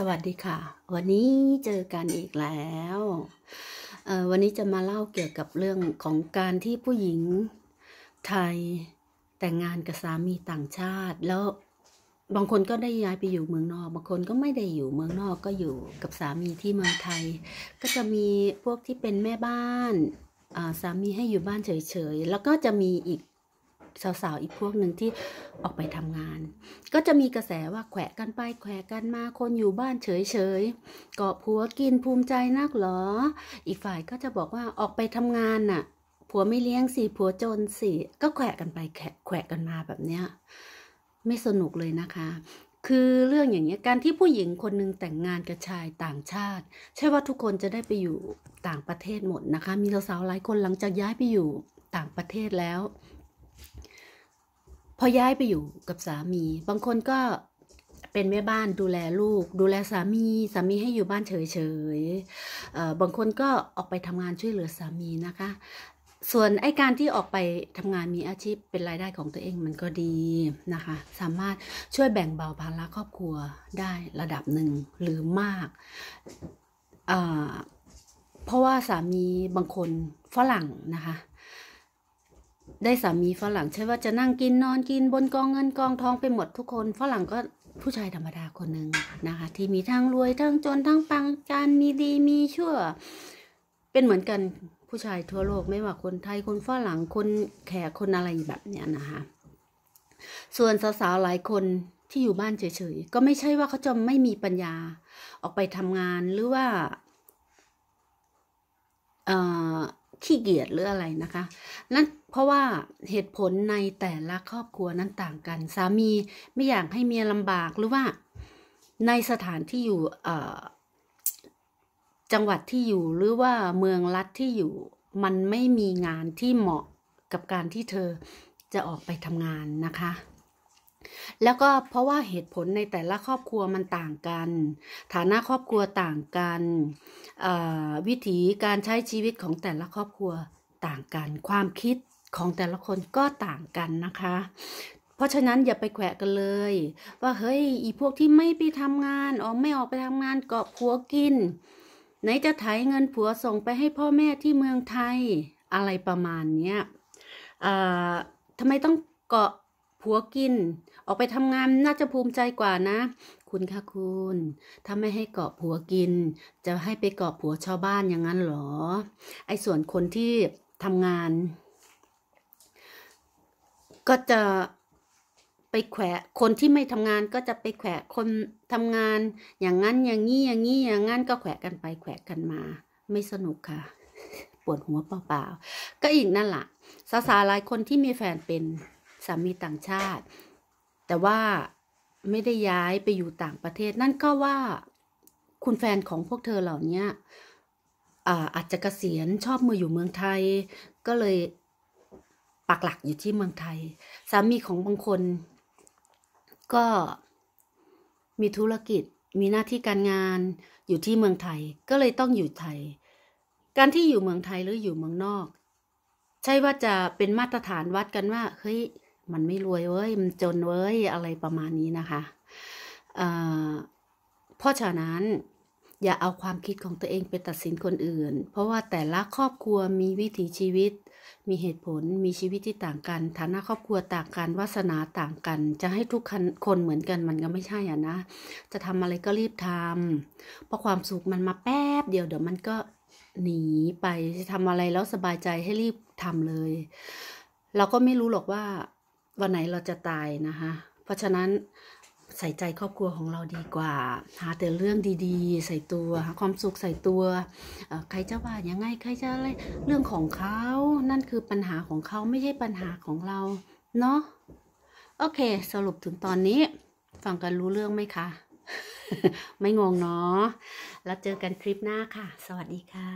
สวัสดีค่ะ วันนี้เจอกันอีกแล้ว วันนี้จะมาเล่าเกี่ยวกับเรื่องของการที่ผู้หญิงไทยแต่งงานกับสามีต่างชาติ แล้วบางคนก็ได้ย้ายไปอยู่เมืองนอก บางคนก็ไม่ได้อยู่เมืองนอกก็อยู่กับสามีที่เมืองไทย ก็จะมีพวกที่เป็นแม่บ้านสามีให้อยู่บ้านเฉยๆ แล้วก็จะมีอีกสาวๆอีกพวกหนึ่งที่ออกไปทำงาน ก็จะมีกระแสว่าแขวะกันไป แขวะกันมาคนอยู่บ้านเฉยๆเกาะผัวกินภูมิใจนักหรอ อีกฝ่ายก็จะบอกว่าออกไปทำงานน่ะ ผัวไม่เลี้ยงสิผัวจนสิก็แขวะกันไปแขวะกันมาแบบเนี้ยไม่สนุกเลยนะคะ คือเรื่องอย่างนี้การที่ผู้หญิงคนหนึ่งแต่งงานกับชายต่างชาติ ใช่ว่าทุกคนจะได้ไปอยู่ต่างประเทศหมดนะคะ มีสาวๆหลายคนหลังจากย้ายไปอยู่ต่างประเทศแล้วพอย้ายไปอยู่กับสามี บางคนก็เป็นแม่บ้านดูแลลูก ดูแลสามี สามีให้อยู่บ้านเฉยๆบางคนก็ออกไปทำงานช่วยเหลือสามีนะคะ ส่วนไอการที่ออกไปทำงานมีอาชีพเป็นรายได้ของตัวเองมันก็ดีนะคะ สามารถช่วยแบ่งเบาภาระครอบครัวได้ระดับหนึ่งหรือมาก เพราะว่าสามีบางคนฝรั่งนะคะได้สามีฝรั่งใช่ว่าจะนั่งกินนอนกินบนกองเงินกองทองไปหมดทุกคนฝรั่งก็ผู้ชายธรรมดาคนหนึ่งนะคะ ที่มีทั้งรวย ทั้งจน ทั้งปังการมีดีมีชั่ว เป็นเหมือนกันผู้ชายทั่วโลกไม่ว่าคนไทยคนฝรั่งคนแขกคนอะไรแบบเนี้ยนะคะ ส่วนสาวๆหลายคนที่อยู่บ้านเฉยๆก็ไม่ใช่ว่าเขาจะไม่มีปัญญา ออกไปทำงาน หรือว่าขี้เกียจหรืออะไรนะคะ นั่นเพราะว่าเหตุผลในแต่ละครอบครัวนั้นต่างกัน สามี ไม่อยากให้เมียลำบาก หรือว่าในสถานที่อยู่จังหวัดที่อยู่หรือว่าเมืองรัฐที่อยู่มันไม่มีงานที่เหมาะกับการที่เธอจะออกไปทำงานนะคะแล้วก็เพราะว่าเหตุผลในแต่ละครอบครัวมันต่างกัน ฐานะครอบครัวต่างกันวิถีการใช้ชีวิตของแต่ละครอบครัวต่างกันความคิดของแต่ละคนก็ต่างกันนะคะ เพราะฉะนั้นอย่าไปแขวะกันเลยว่าเฮ้ยอีพวกที่ไม่ไปทำงานออกไม่ออกไปทำงานเกาะผัวกิน ไหนจะไถเงินผัวส่งไปให้พ่อแม่ที่เมืองไทยอะไรประมาณนี้ทำไมต้องเกาะผัวกินออกไปทำงานน่าจะภูมิใจกว่านะ คุณค่ะคุณถ้าไม่ให้เกาะผัวกิน จะให้ไปเกาะผัวชาวบ้านอย่างนั้นหรอไอ้ส่วนคนที่ทำงาน ก็จะไปแขวะคนที่ไม่ทำงาน ก็จะไปแขวะคนทำงาน อย่างนั้น อย่างนี้อย่างนี้อย่างนั้น ก็แขวะกันไปแขวะกันมา ไม่สนุกค่ะ ปวดหัวเปล่าๆก็อีกนั่นแหละสาวๆหลายคนที่มีแฟนเป็นสามีต่างชาติ แต่ว่าไม่ได้ย้ายไปอยู่ต่างประเทศนั่นก็ว่าคุณแฟนของพวกเธอเหล่านี้อาจจะกะเกษียณชอบมืออยู่เมืองไทย ก็เลยปักหลักอยู่ที่เมืองไทยสามีของบางคนก็มีธุรกิจมีหน้าที่การงานอยู่ที่เมืองไทย ก็เลยต้องอยู่ไทย การที่อยู่เมืองไทยหรืออยู่เมืองนอก ใช่ว่าจะเป็นมาตรฐานวัดกันว่าเฮ้ยมันไม่รวยเว้ย มันจนเว้ย อะไรประมาณนี้นะคะ เพราะฉะนั้นอย่าเอาความคิดของตัวเองไปตัดสินคนอื่น เพราะว่าแต่ละครอบครัวมีวิถีชีวิต มีเหตุผล มีชีวิตที่ต่างกันฐานะครอบครัวต่างกันวาสนาต่างกัน จะให้ทุกคนเหมือนกันมันก็ไม่ใช่อ่ะนะ จะทำอะไรก็รีบทำเพราะความสุขมันมาแป๊บ เดียวเดี๋ยวมันก็หนีไป จะทำอะไรแล้วสบายใจให้รีบทำเลย เราก็ไม่รู้หรอกว่าวันไหนเราจะตายนะคะ เพราะฉะนั้นใส่ใจครอบครัวของเราดีกว่า หาแต่เรื่องดีๆ ใส่ตัวหาความสุขใส่ตัวใครจะว่าอย่างไงใครจะอะไรเรื่องของเขา นั่นคือปัญหาของเขาไม่ใช่ปัญหาของเราเนาะโอเคสรุปถึงตอนนี้ฟังกันรู้เรื่องไหมคะไม่งงเนาะแล้วเจอกันคลิปหน้าค่ะ สวัสดีค่ะ